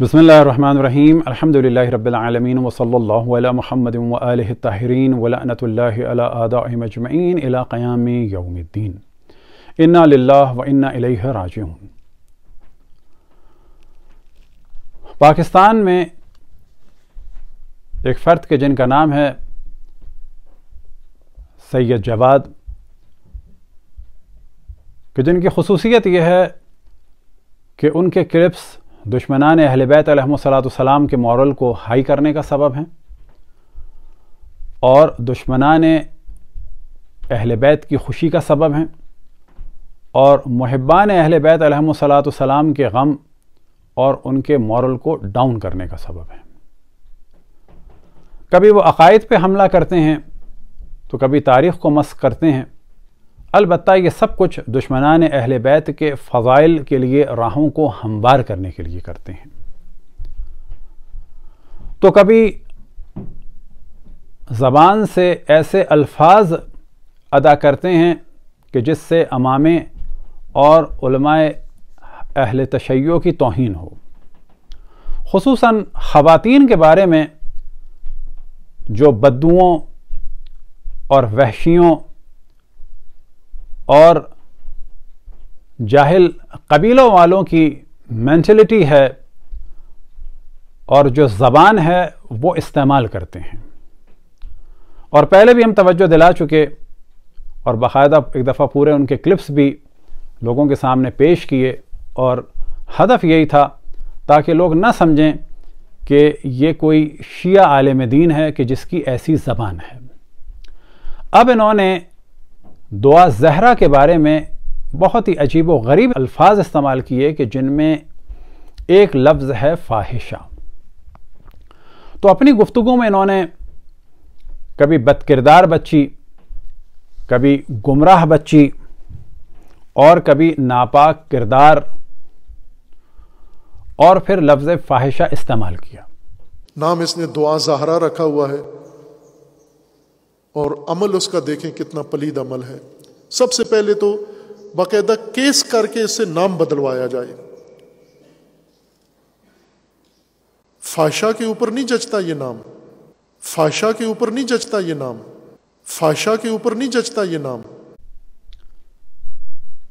بسم الله الرحمن الرحيم الحمد لله رب العالمين وصلى الله على محمد وآله الطاهرين ولعنة الله على آدائهم أجمعين إلى قيام يوم الدين إنا لله وإنا إليه راجعون فرد کے جن کا نام ہے سید جواد کہ جن کی خصوصیت یہ ہے کہ ان کے کرپس दुश्मनान अहल बैतम के मॉरल को हाई करने का सबब हैं और दुश्मनान अहल बैत की खुशी का सबब हैं और महबान अहल सलाम के गम और उनके मॉरल को डाउन करने का सबब है कभी वो अकायद पे हमला करते हैं तो कभी तारीख़ को मस्क करते हैं अलबत् ये सब कुछ दुश्मनान अहल बैत के फ़ज़ाइल के लिए राहों को हमवार करने के लिए करते हैं तो कभी ज़बान से ऐसे अल्फाज अदा करते हैं कि जिससे अमामे और अहल तशयो की तोहन हो खूस ख़वान के बारे में जो बदुओं और वहशियों और जाहिल कबीलों वालों की मैंटलिटी है और जो ज़बान है वो इस्तेमाल करते हैं और पहले भी हम तवज्जो दिला चुके और बाकायदा एक दफ़ा पूरे उनके क्लिप्स भी लोगों के सामने पेश किए और हदफ यही था ताकि लोग ना समझें कि ये कोई शिया आलम दीन है कि जिसकी ऐसी ज़बान है अब इन्होंने दुआ जहरा के बारे में बहुत ही अजीब व गरीब अल्फाज इस्तेमाल किए कि जिनमें एक लफ्ज़ है फाहिशा तो अपनी गुफ्तु में इन्होंने कभी बदकिरदार बच्ची कभी गुमराह बच्ची और कभी नापाक किरदार और फिर लफ्ज़ फाहिशा इस्तेमाल किया नाम इसने दुआ जहरा रखा हुआ है और अमल उसका देखें कितना पलीद अमल है सबसे पहले तो बाकायदा केस करके इससे नाम बदलवाया जाए फाशा के ऊपर नहीं जचता ये नाम फाशा के ऊपर नहीं जचता ये नाम फाशा के ऊपर नहीं जचता ये नाम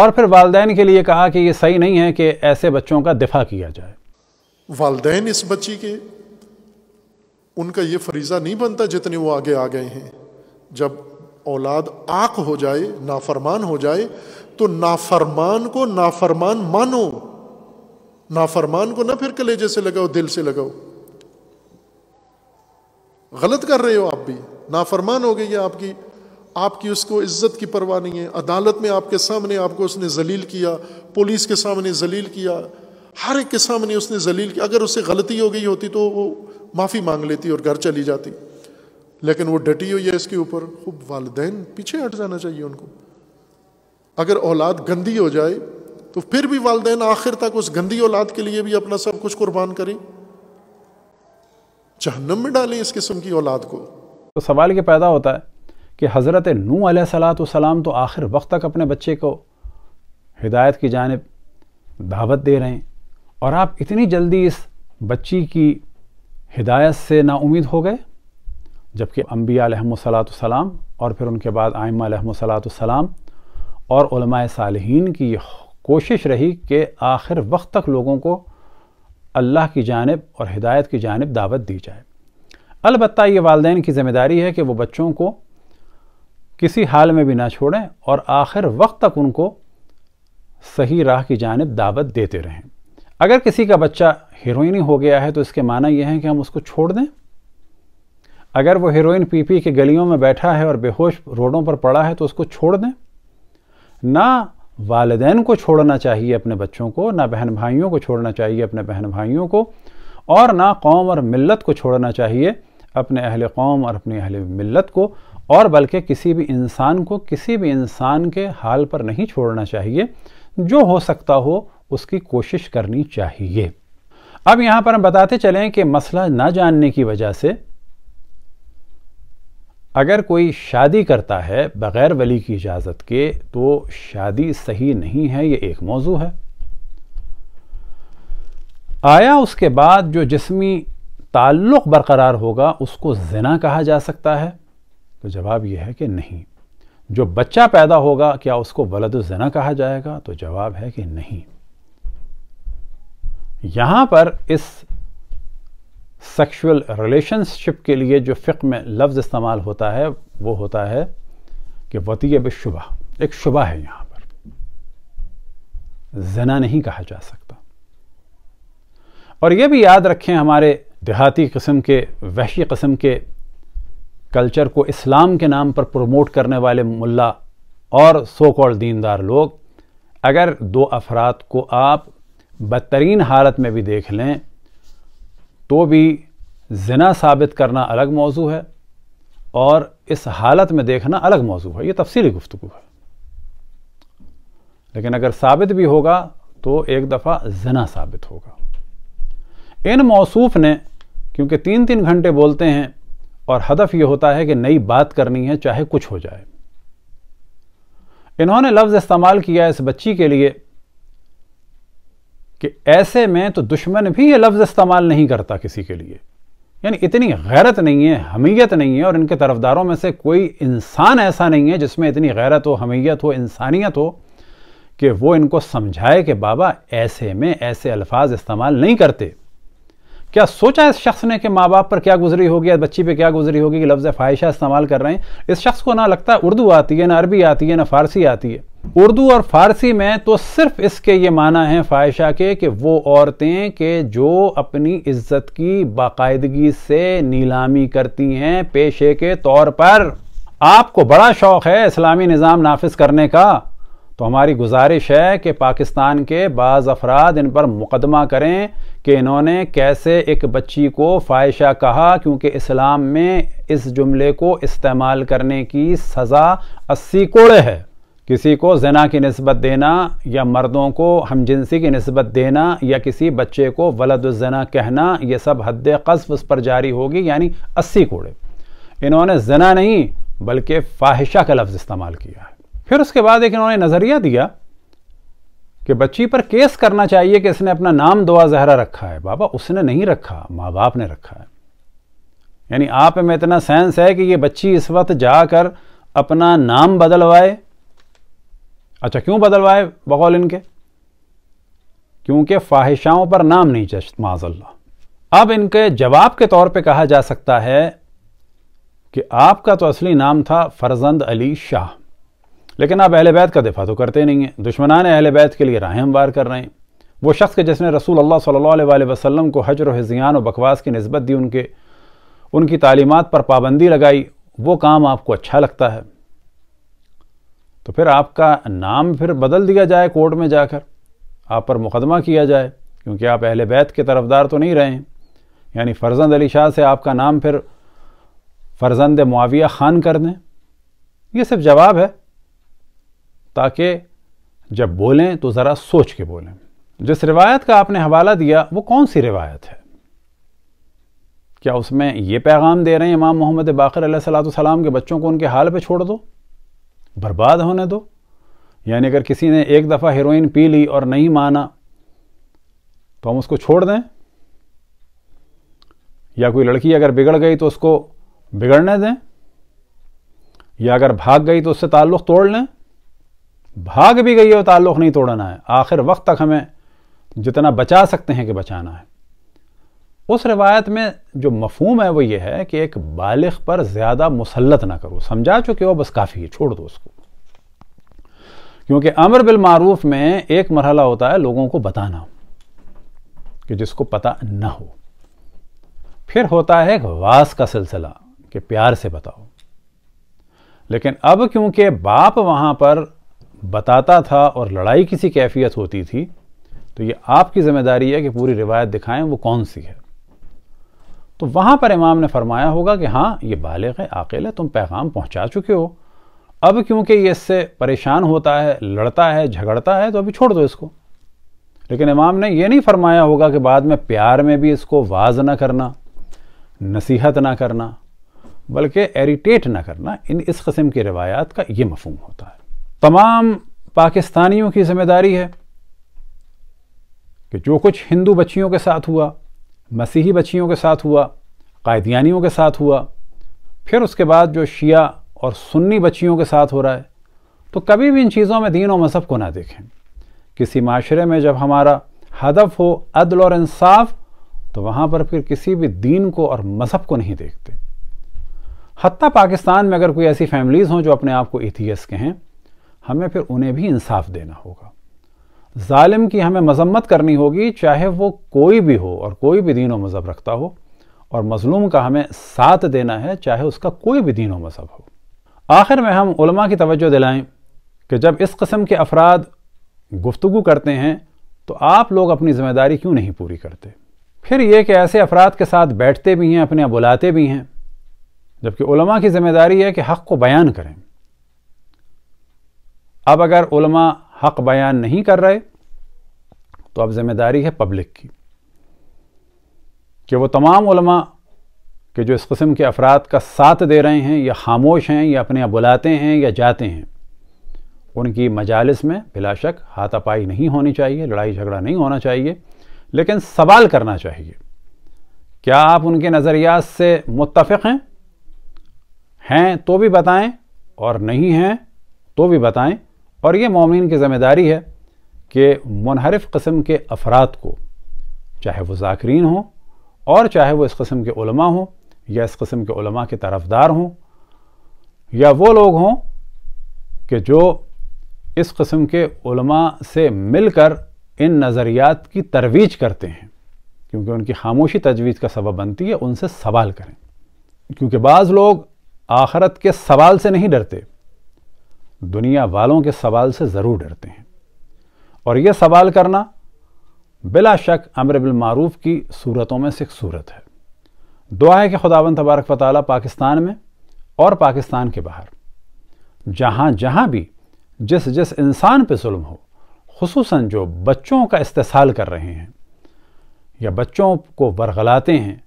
और फिर वालदेन के लिए कहा कि ये सही नहीं है कि ऐसे बच्चों का दिफा किया जाए वालदेन इस बच्ची के उनका ये फरीज़ा नहीं बनता जितने वो आगे आ गए हैं जब औलाद आक हो जाए नाफरमान हो जाए तो नाफरमान को नाफरमान मानो नाफरमान को ना फिर कलेजे से लगाओ दिल से लगाओ गलत कर रहे हो आप भी नाफरमान हो गई है आपकी आपकी उसको इज्जत की परवाह नहीं है अदालत में आपके सामने आपको उसने जलील किया पुलिस के सामने जलील किया हर एक के सामने उसने जलील किया अगर उससे गलती हो गई होती तो वो माफ़ी मांग लेती और घर चली जाती लेकिन वो डटी हुई है इसके ऊपर खूब वालदेन पीछे हट जाना चाहिए उनको अगर औलाद गंदी हो जाए तो फिर भी वालदेन आखिर तक उस गंदी औलाद के लिए भी अपना सब कुछ कुर्बान करें जहन्नम में डालें इस किस्म की औलाद को तो सवाल यह पैदा होता है कि हज़रत नू सलाम तो आखिर वक्त तक अपने बच्चे को हिदायत की जानब दावत दे रहे हैं और आप इतनी जल्दी इस बच्ची की हिदायत से नाउमीद हो गए जबकि अम्बियालाम और फिर उनके बाद आयमालाम और सालहीन की कोशिश रही कि आखिर वक्त तक लोगों को अल्लाह की जानब और हिदायत की जानब दावत दी जाए अलबत् ये वालदे की ज़िम्मेदारी है कि वो बच्चों को किसी हाल में भी ना छोड़ें और आखिर वक्त तक उनको सही राह की जानब दावत देते रहें अगर किसी का बच्चा हीरोइनी हो गया है तो इसके माना यह है कि हम उसको छोड़ दें अगर वो हीरोइन पीपी की गलियों में बैठा है और बेहोश रोडों पर पड़ा है तो उसको छोड़ दें ना वालदेन को छोड़ना चाहिए अपने बच्चों को ना बहन भाइयों को छोड़ना चाहिए अपने बहन भाइयों को और ना कौम और मिलत को छोड़ना चाहिए अपने अहल कौम और अपनी अहल मिलत को और बल्कि किसी भी इंसान को किसी भी इंसान के हाल पर नहीं छोड़ना चाहिए जो हो सकता हो उसकी कोशिश करनी चाहिए अब यहाँ पर हम बताते चलें कि मसला ना जानने की वजह से अगर कोई शादी करता है बग़ैर वली की इजाज़त के तो शादी सही नहीं है ये एक मौजू है आया उसके बाद जो जिसमी ताल्लुक़ बरकरार होगा उसको जना कहा जा सकता है तो जवाब यह है कि नहीं जो बच्चा पैदा होगा क्या उसको वलद जना कहा जाएगा तो जवाब है कि नहीं यहाँ पर इस सेक्सुअल रिलेशनशिप के लिए जो फ़िक में लफ्ज़ इस्तेमाल होता है वो होता है कि वतीय बशुबा एक शुबा है यहाँ पर जना नहीं कहा जा सकता और ये भी याद रखें हमारे देहाती कस्म के वहशी कस्म के कल्चर को इस्लाम के नाम पर प्रमोट करने वाले मुल्ला और सो कॉल दीनदार लोग अगर दो अफराद को आप बदतरीन हालत में भी देख लें तो भी जना साबित करना अलग मौजू है और इस हालत में देखना अलग मौजू है ये तफसीली गुफ्तु है लेकिन अगर साबित भी होगा तो एक दफ़ा जना साबित होगा इन मौसूफ ने क्योंकि तीन तीन घंटे बोलते हैं और हदफ ये होता है कि नई बात करनी है चाहे कुछ हो जाए इन्होंने लफ्ज़ इस्तेमाल किया इस बच्ची के लिए कि ऐसे में तो दुश्मन भी ये लफ्ज़ इस्तेमाल नहीं करता किसी के लिए यानी इतनी गैरत नहीं है हमीयत नहीं है और इनके तरफदारों में से कोई इंसान ऐसा नहीं है जिसमें इतनी गैरत हो हमीयत हो इंसानियत हो कि वो इनको समझाए कि बाबा ऐसे में ऐसे अल्फाज इस्तेमाल नहीं करते क्या सोचा इस शख्स ने कि माँ बाप पर क्या गुजरी होगी या बच्ची पे क्या गुजरी होगी कि लफ्ज़ फाहिशा इस्तेमाल कर रहे हैं इस शख्स को ना लगता उर्दू आती है ना अरबी आती है ना फ़ारसी आती है उर्दू और फारसी में तो सिर्फ इसके ये माना है फायशा के कि वो औरतें के जो अपनी इज्जत की बाकायदगी से नीलामी करती हैं पेशे के तौर पर आपको बड़ा शौक है इस्लामी निज़ाम नाफिज करने का तो हमारी गुजारिश है कि पाकिस्तान के बाज़ अफराद इन पर मुकदमा करें कि इन्होंने कैसे एक बच्ची को फायशा कहा क्योंकि इस्लाम में इस जुमले को इस्तेमाल करने की सज़ा अस्सी कोड़े है किसी को जना की नस्बत देना या मर्दों को हमजिनसी की नस्बत देना या किसी बच्चे को वलदना कहना ये सब हद कस्ब उस पर जारी होगी यानी अस्सी कूड़े इन्होंने जना नहीं बल्कि फाहिशा का लफ्ज़ इस्तेमाल किया है फिर उसके बाद एक इन्होंने नज़रिया दिया कि बच्ची पर केस करना चाहिए कि इसने अपना नाम दुआ जहरा रखा है बाबा उसने नहीं रखा माँ बाप ने रखा है यानी आप में इतना सेंस है कि ये बच्ची इस वक्त जाकर अपना नाम बदलवाए अच्छा क्यों बदलवाए बकौल इनके क्योंकि फाहिशाओं पर नाम नहीं जश्न माजल्ला अब इनके जवाब के तौर पे कहा जा सकता है कि आपका तो असली नाम था फरजंद अली शाह लेकिन आप अहल बैत का दिफा तो करते नहीं हैं दुश्मनान अहल बैत के लिए राहें हमवार कर रहे हैं वो शख्स के जिसने रसूल अल्लाह सल्ला वसलम को हजर हजियान और बकवास की नस्बत दी उनके उनकी तालीमत पर पाबंदी लगाई वो काम आपको अच्छा लगता है तो फिर आपका नाम फिर बदल दिया जाए कोर्ट में जाकर आप पर मुकदमा किया जाए क्योंकि आप अहल बैत के तरफदार तो नहीं रहे हैं यानी फ़र्जंद अली शाह से आपका नाम फिर फ़र्जंद मुआविया ख़ान कर दें यह सिर्फ जवाब है ताकि जब बोलें तो ज़रा सोच के बोलें जिस रिवायत का आपने हवाला दिया वो कौन सी रिवायत है क्या उसमें ये पैगाम दे रहे हैं इमाम मोहम्मद बाकर सलाम के बच्चों को उनके हाल पे छोड़ दो बर्बाद होने दो यानी अगर किसी ने एक दफ़ा हेरोइन पी ली और नहीं माना तो हम उसको छोड़ दें या कोई लड़की अगर बिगड़ गई तो उसको बिगड़ने दें या अगर भाग गई तो उससे ताल्लुक़ तोड़ लें भाग भी गई है ताल्लुक़ नहीं तोड़ना है आखिर वक्त तक हमें जितना बचा सकते हैं कि बचाना है उस रिवायत में जो मफहूम है वो ये है कि एक बालिग पर ज़्यादा मुसलत ना करो समझा चुके हो बस काफ़ी है छोड़ दो उसको क्योंकि अमर बिल मारूफ में एक मरहला होता है लोगों को बताना कि जिसको पता ना हो फिर होता है एक वास का सिलसिला कि प्यार से बताओ लेकिन अब क्योंकि बाप वहां पर बताता था और लड़ाई किसी कैफियत होती थी तो ये आपकी ज़िम्मेदारी है कि पूरी रिवायत दिखाएं वो कौन सी है तो वहाँ पर इमाम ने फरमाया होगा कि हाँ ये बालग है आकेल है तुम पैगाम पहुँचा चुके हो अब क्योंकि ये इससे परेशान होता है लड़ता है झगड़ता है तो अभी छोड़ दो इसको लेकिन इमाम ने यह नहीं फरमाया होगा कि बाद में प्यार में भी इसको वाज ना करना नसीहत ना करना बल्कि एरीटेट ना करना इन इस कस्म की रवायात का ये मफहम होता है तमाम पाकिस्तानियों की जिम्मेदारी है कि जो कुछ हिंदू बच्चियों के साथ हुआ मसीही बच्चियों के साथ हुआ कायदियानियों के साथ हुआ फिर उसके बाद जो शिया और सुन्नी बच्चियों के साथ हो रहा है तो कभी भी इन चीज़ों में दीन और मजहब को ना देखें किसी माशरे में जब हमारा हदफ हो अदल और इंसाफ तो वहाँ पर फिर किसी भी दीन को और मज़हब को नहीं देखते हती पाकिस्तान में अगर कोई ऐसी फैमिलीज़ हों जो अपने आप को इतिहास के हैं हमें फिर उन्हें भी इंसाफ देना होगा ालिम की हमें मजम्मत करनी होगी चाहे वो कोई भी हो और कोई भी दीन व मज़हब रखता हो और मज़लूम का हमें साथ देना है चाहे उसका कोई भी दीन व मज़हब हो आखिर में हम उलमा की तवज्जो दिलाएं कि जब इस कस्म के अफराद गुफ्तु करते हैं तो आप लोग अपनी ज़िम्मेदारी क्यों नहीं पूरी करते फिर ये कि ऐसे अफराद के साथ बैठते भी हैं अपने बुलाते भी हैं जबकि उलमा की ज़िम्मेदारी है कि हक़ को बयान करें अब अगर उलमा हक बयान नहीं कर रहे तो अब जिम्मेदारी है पब्लिक की कि वो तमाम उलमा के जो इस कस्म के अफराद का साथ दे रहे हैं या खामोश हैं या अपने आप बुलाते हैं या जाते हैं उनकी मजालस में बिलाशक हाथापाई नहीं होनी चाहिए लड़ाई झगड़ा नहीं होना चाहिए लेकिन सवाल करना चाहिए क्या आप उनके नज़रियात से मुतफ़ हैं हैं तो भी बताएं और नहीं हैं तो भी बताएं और ये ममिन की ज़िम्मेदारी है कि मुनहरफ कस्म के अफराद को चाहे वो ज़ाकरीन हों और चाहे वो इस कस्म के उलमा हों या इस कस्म के उलमा के तरफदार हों या वो लोग हों कि जो इस कस्म के उलमा से मिलकर इन नज़रियात की तरवीज करते हैं क्योंकि उनकी खामोशी तजवीज़ का सबब बनती है उनसे सवाल करें क्योंकि बाज़ लोग आखरत के सवाल से नहीं डरते दुनिया वालों के सवाल से ज़रूर डरते हैं और यह सवाल करना बिला शक अमर मारूफ की सूरतों में से एक सूरत है दुआ है कि खुदावन तबारक वाली पाकिस्तान में और पाकिस्तान के बाहर जहाँ जहाँ भी जिस जिस इंसान पर जुल्म हो खूस जो बच्चों का इस्तेसाल कर रहे हैं या बच्चों को बरगलाते हैं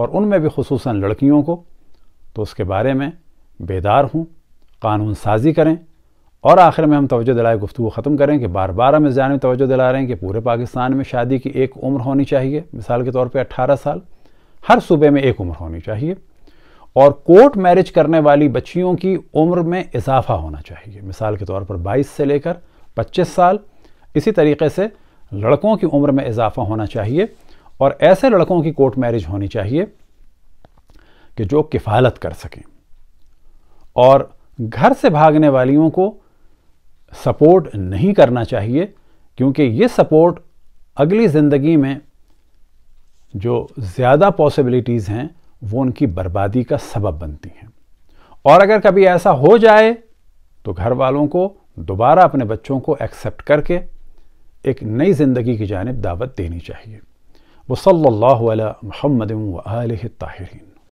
और उनमें भी खसूस लड़कियों को तो उसके बारे में बेदार हूँ कानून साजी करें और आखिर में हम तोज्जो दिलाए गुफ्तु ख़त्म करें कि बार बार हम इस जान में तोज्जो दिला रहे हैं कि पूरे पाकिस्तान में शादी की एक उम्र होनी चाहिए मिसाल के तौर पर अट्ठारह साल हर सूबे में एक उम्र होनी चाहिए और कोर्ट मैरिज करने वाली बच्चियों की उम्र में इजाफा होना चाहिए मिसाल के तौर पर 22 से लेकर 25 साल इसी तरीके से लड़कों की उम्र में इजाफा होना चाहिए और ऐसे लड़कों की कोर्ट मैरिज होनी चाहिए कि जो किफ़ालत कर सकें और घर से भागने वालियों को सपोर्ट नहीं करना चाहिए क्योंकि ये सपोर्ट अगली ज़िंदगी में जो ज़्यादा पॉसिबिलिटीज़ हैं वो उनकी बर्बादी का सबब बनती हैं और अगर कभी ऐसा हो जाए तो घर वालों को दोबारा अपने बच्चों को एक्सेप्ट करके एक नई ज़िंदगी की जानब दावत देनी चाहिए वो महमद वाल ताहरीन